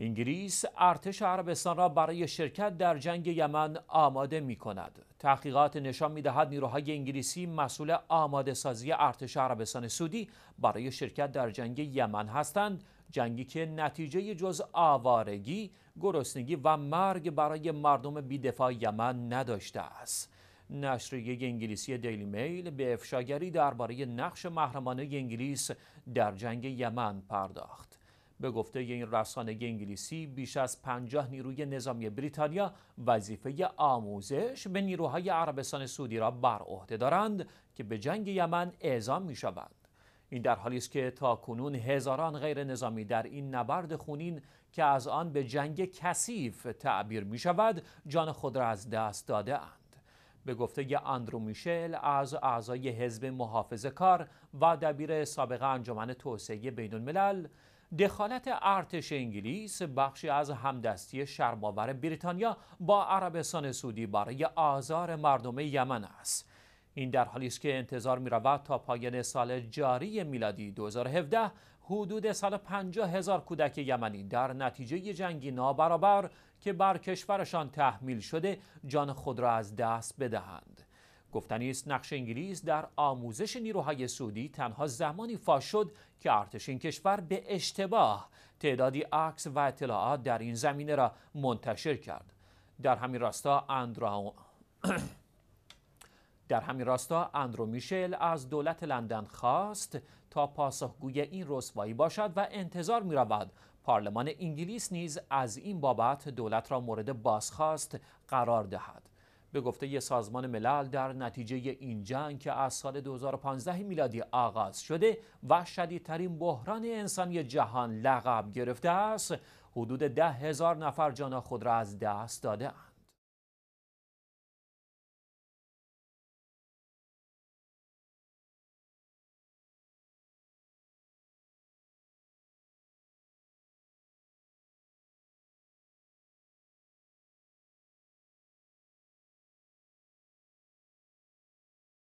انگلیس ارتش عربستان را برای شرکت در جنگ یمن آماده می کند. تحقیقات نشان می دهد نیروهای انگلیسی مسئول آماده سازی ارتش عربستان سعودی برای شرکت در جنگ یمن هستند جنگی که نتیجه جز آوارگی، گرسنگی و مرگ برای مردم بیدفاع یمن نداشته است. نشریه انگلیسی دیلی میل به افشاگری درباره نقش محرمانه انگلیس در جنگ یمن پرداخت. به گفته این رسانه انگلیسی بیش از پنجاه نیروی نظامی بریتانیا وظیفه آموزش به نیروهای عربستان سعودی را بر عهده دارند که به جنگ یمن اعزام می شوند. این در حالی است که تا کنون هزاران غیر نظامی در این نبرد خونین که از آن به جنگ کثیف تعبیر می شود جان خود را از دست داده اند. به گفته اندرو میشل از اعضای حزب محافظه کار و دبیر سابق انجمن توسعه بین الملل دخالت ارتش انگلیس بخشی از همدستی شرماور بریتانیا با عربستان سعودی برای آزار مردم یمن است این در حالی است که انتظار می رود تا پایان سال جاری میلادی 2017 حدود 150 هزار کودک یمنی در نتیجه جنگی نابرابر که بر کشورشان تحمیل شده جان خود را از دست بدهند. گفتنی است نقش انگلیس در آموزش نیروهای سعودی تنها زمانی فاش شد که ارتش این کشور به اشتباه تعدادی عکس و اطلاعات در این زمینه را منتشر کرد در همین راستا اندرو در همین راستا اندرو میشل از دولت لندن خواست تا پاسخگوی این رسوایی باشد و انتظار می رود پارلمان انگلیس نیز از این بابت دولت را مورد بازخواست قرار دهد به گفته یه سازمان ملل در نتیجه این جنگ که از سال 2015 میلادی آغاز شده و شدیدترین بحران انسانی جهان لقب گرفته است حدود ده هزار نفر جان خود را از دست داده